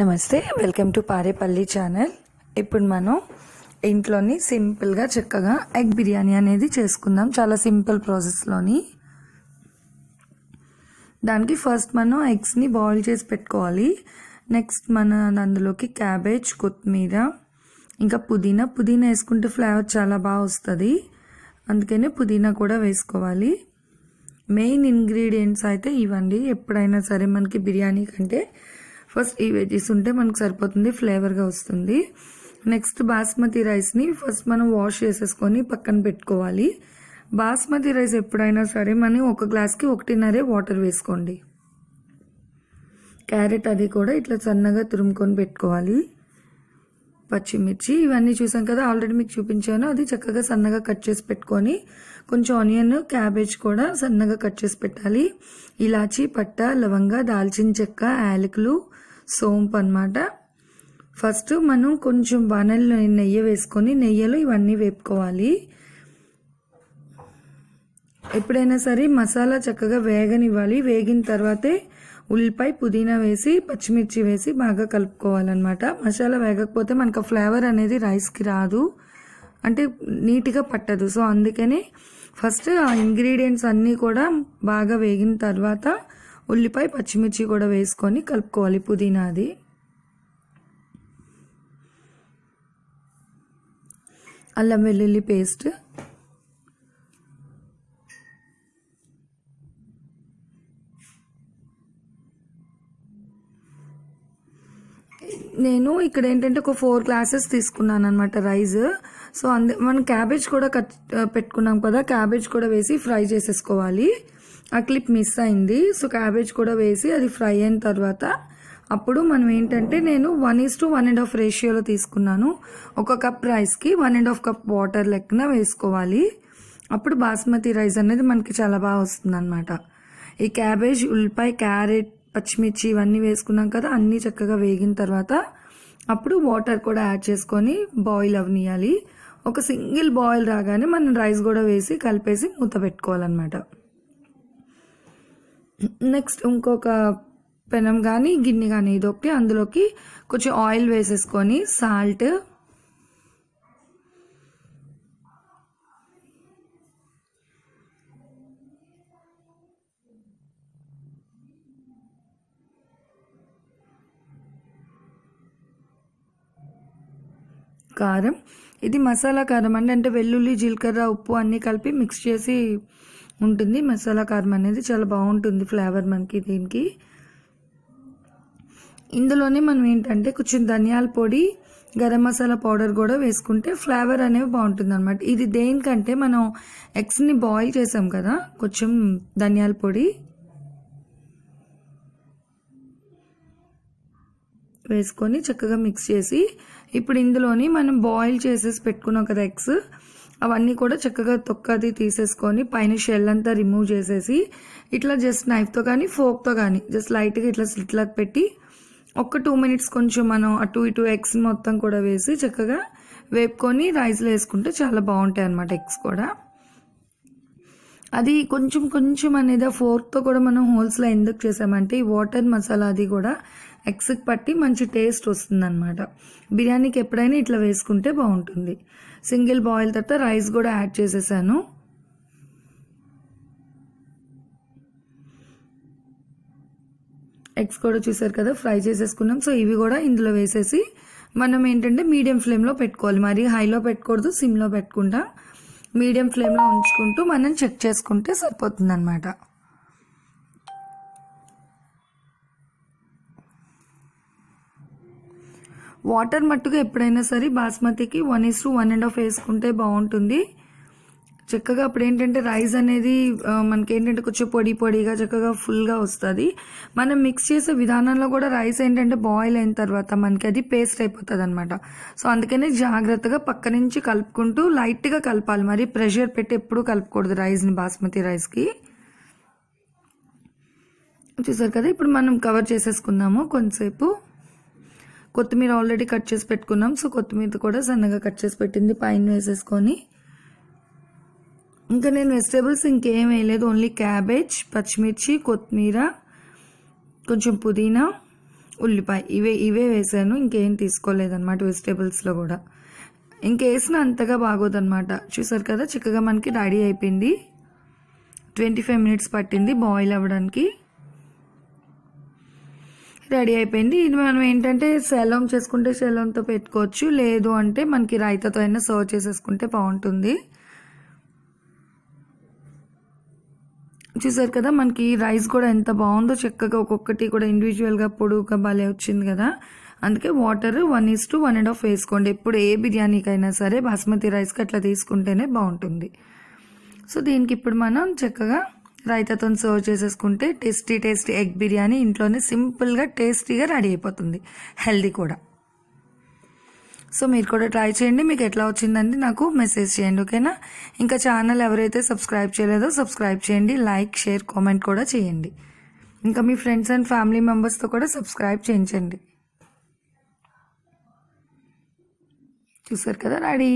నమస్తే welcome to Parepalli channel ఇప్పుడు మనం ఇంట్లోని సింపుల్గా చక్కగా ఎగ్ బిర్యానీ అనేది చేసుకుందాం చాలా సింపుల్ ప్రాసెస్లోని దానికి ఫస్ట్ మనం ఎగ్స్ని బాయిల్ చేసి పెట్టుకోవాలి నెక్స్ట్ మన అందులోకి క్యాబేజ్ కొత్తిమీర ఇంకా పుదీనా పుదీనా వేసుకుంటే ఫ్లేవర్ చాలా బాగా వస్తుంది అందుకనే పుదీనా కూడా వేసుకోవాలి మెయిన్ ఇంగ్రీడియంట్స్ అయితే ఇవ్వండి ఎప్పుడైనా సరే మనకి బిర్యానీ కంటే ఫస్ట్ ఈ వెజీస్ ఉంటే మనకు సరిపోతుంది ఫ్లేవర్గా వస్తుంది నెక్స్ట్ బాస్మతి రైస్ని ఫస్ట్ మనం వాష్ చేసేసుకొని పక్కన పెట్టుకోవాలి బాస్మతి రైస్ ఎప్పుడైనా సరే మనం ఒక గ్లాస్కి ఒకటిన్నరే వాటర్ వేసుకోండి క్యారెట్ అది కూడా ఇట్లా సన్నగా తురుముకొని పెట్టుకోవాలి పచ్చిమిర్చి ఇవన్నీ చూసాం కదా ఆల్రెడీ మీకు చూపించాను అది చక్కగా సన్నగా కట్ చేసి పెట్టుకొని కొంచెం ఆనియన్ క్యాబేజ్ కూడా సన్నగా కట్ చేసి పెట్టాలి ఇలాచి పట్ట లవంగ దాల్చిన చెక్క యాలకులు సోంపు అనమాట ఫస్ట్ మనం కొంచెం బాణల్లో నెయ్యి వేసుకొని నెయ్యిలో ఇవన్నీ వేపుకోవాలి ఎప్పుడైనా సరే మసాలా చక్కగా వేగనివ్వాలి వేగిన తర్వాతే ఉల్లిపాయ పుదీనా వేసి పచ్చిమిర్చి వేసి బాగా కలుపుకోవాలన్నమాట మసాలా వేగకపోతే మనకు ఫ్లేవర్ అనేది రైస్కి రాదు అంటే నీట్గా పట్టదు సో అందుకని ఫస్ట్ ఆ ఇంగ్రీడియంట్స్ అన్నీ కూడా బాగా వేగిన తర్వాత ఉల్లిపాయ పచ్చిమిర్చి కూడా వేసుకొని కలుపుకోవాలి పుదీనాది అల్లం వెల్లుల్లి పేస్ట్ నేను ఇక్కడ ఏంటంటే ఒక ఫోర్ గ్లాసెస్ తీసుకున్నాను అనమాట రైస్ సో అందు మనం క్యాబేజ్ కూడా కట్ పెట్టుకున్నాం కదా క్యాబేజ్ కూడా వేసి ఫ్రై చేసేసుకోవాలి ఆ క్లిప్ మిస్ అయింది సో క్యాబేజ్ కూడా వేసి అది ఫ్రై అయిన తర్వాత అప్పుడు మనం ఏంటంటే నేను one is to one and half రేషియోలో తీసుకున్నాను ఒక కప్ రైస్కి one and half cup water లెక్కన వేసుకోవాలి అప్పుడు బాస్మతి రైస్ అనేది మనకి చాలా బాగా వస్తుంది ఈ క్యాబేజ్ ఉల్లిపాయ క్యారెట్ పచ్చిమిర్చి ఇవన్నీ వేసుకున్నాం కదా అన్నీ చక్కగా వేగిన తర్వాత అప్పుడు వాటర్ కూడా యాడ్ చేసుకొని బాయిల్ అవనియాలి ఒక సింగిల్ బాయిల్ రాగానే మనం రైస్ కూడా వేసి కలిపేసి మూత పెట్టుకోవాలన్నమాట నెక్స్ట్ ఇంకొక పెనం కానీ గిన్నె కానీ ఇదొకటి అందులోకి కొంచెం ఆయిల్ వేసేసుకొని సాల్ట్ కారం ఇది మసాలా కారం అంటే అంటే వెల్లుల్లి జీలకర్ర ఉప్పు అన్నీ కలిపి మిక్స్ చేసి ఉంటుంది మసాలా కారం అనేది చాలా బాగుంటుంది ఫ్లేవర్ మనకి దీనికి ఇందులోనే మనం ఏంటంటే కొంచెం ధనియాల పొడి గరం మసాలా పౌడర్ కూడా వేసుకుంటే ఫ్లేవర్ అనేవి బాగుంటుంది అనమాట ఇది దేనికంటే మనం ఎగ్స్ని బాయిల్ చేసాం కదా కొంచెం ధనియాల పొడి వేసుకొని చక్కగా మిక్స్ చేసి ఇప్పుడు ఇందులోని మనం బాయిల్ చేసేసి పెట్టుకున్నాం కదా ఎగ్స్ అవన్నీ కూడా చక్కగా తొక్కది తీసేసుకొని పైన షెల్ అంతా రిమూవ్ చేసేసి ఇట్లా జస్ట్ నైఫ్తో కానీ ఫోక్తో కానీ జస్ట్ లైట్గా ఇట్లా స్లిట్లా పెట్టి ఒక టూ మినిట్స్ కొంచెం మనం అటు ఇటు ఎగ్స్ మొత్తం కూడా వేసి చక్కగా వేపుకొని రైస్లో వేసుకుంటే చాలా బాగుంటాయి అన్నమాట ఎగ్స్ కూడా అది కొంచెం కొంచెం అనేది ఆ ఫోర్క్తో కూడా మనం హోల్స్లో ఎందుకు చేసామంటే ఈ వాటర్ మసాలా అది కూడా ఎగ్స్కి పట్టి మంచి టేస్ట్ వస్తుందన్నమాట బిర్యానీకి ఎప్పుడైనా ఇట్లా వేసుకుంటే బాగుంటుంది సింగిల్ బాయిల్ తర్వాత రైస్ కూడా యాడ్ చేసేసాను ఎగ్స్ కూడా చూసారు కదా ఫ్రై చేసేసుకున్నాం సో ఇవి కూడా ఇందులో వేసేసి మనం ఏంటంటే మీడియం ఫ్లేమ్లో పెట్టుకోవాలి మరి హైలో పెట్టకూడదు సిమ్లో పెట్టుకుంటా మీడియం ఫ్లేమ్లో ఉంచుకుంటూ మనం చెక్ చేసుకుంటే సరిపోతుందన్నమాట వాటర్ మట్టుగా ఎప్పుడైనా సరే బాస్మతికి one is to one and half వేసుకుంటే బాగుంటుంది చక్కగా అప్పుడు ఏంటంటే రైస్ అనేది మనకి ఏంటంటే కొంచెం పొడి పొడిగా చక్కగా ఫుల్గా వస్తుంది మనం మిక్స్ చేసే విధానంలో కూడా రైస్ ఏంటంటే బాయిల్ అయిన తర్వాత మనకి అది పేస్ట్ అయిపోతుంది అనమాట సో అందుకనే జాగ్రత్తగా పక్క నుంచి కలుపుకుంటూ లైట్గా కలపాలి మరి ప్రెషర్ పెట్టి ఎప్పుడూ కలపకూడదు రైస్ని బాస్మతి రైస్కి చూసారు కదా ఇప్పుడు మనం కవర్ చేసేసుకుందాము కొంతసేపు కొత్తిమీర ఆల్రెడీ కట్ చేసి పెట్టుకున్నాం సో కొత్తిమీర కూడా సన్నగా కట్ చేసి పెట్టింది పైన వేసేసుకొని ఇంకా నేను వెజిటేబుల్స్ ఇంకేం వేయలేదు ఓన్లీ క్యాబేజ్ పచ్చిమిర్చి కొత్తిమీర కొంచెం పుదీనా ఉల్లిపాయ ఇవే ఇవే వేసాను ఇంకేం తీసుకోలేదన్నమాట వెజిటేబుల్స్లో కూడా ఇంకేసిన అంతగా బాగోదన్నమాట చూసారు కదా చిక్కగా మనకి రెడీ అయిపోయింది ట్వంటీ ఫైవ్ మినిట్స్ పట్టింది బాయిల్ అవ్వడానికి రెడీ అయిపోయింది ఇది మనం ఏంటంటే సెలవం చేసుకుంటే సెలవంతో పెట్టుకోవచ్చు లేదు అంటే మనకి రైతాతో అయినా సర్వ్ చేసేసుకుంటే బాగుంటుంది చూసారు కదా మనకి రైస్ కూడా ఎంత బాగుందో చక్కగా ఒక్కొక్కటి కూడా ఇండివిజువల్గా పొడుగుగా భలే వచ్చింది కదా అందుకే water one is to one and half వేసుకోండి ఎప్పుడు ఏ బిర్యానీకైనా సరే బాస్మతి రైస్కి అట్లా తీసుకుంటేనే బాగుంటుంది సో దీనికి ఇప్పుడు మనం చక్కగా రైతాతో సర్వ్ చేసేసుకుంటే టేస్టీ టేస్టీ ఎగ్ బిర్యానీ ఇంట్లోనే సింపుల్గా టేస్టీగా రెడీ అయిపోతుంది హెల్దీ కూడా సో మీరు కూడా ట్రై చేయండి మీకు ఎట్లా వచ్చిందండి నాకు మెసేజ్ చేయండి ఓకేనా ఇంకా ఛానల్ ఎవరైతే సబ్స్క్రైబ్ చేయలేదో సబ్స్క్రైబ్ చేయండి లైక్ షేర్ కామెంట్ కూడా చేయండి ఇంకా మీ ఫ్రెండ్స్ అండ్ ఫ్యామిలీ మెంబర్స్తో కూడా సబ్స్క్రైబ్ చేయించండి చూసారు కదా రెడీ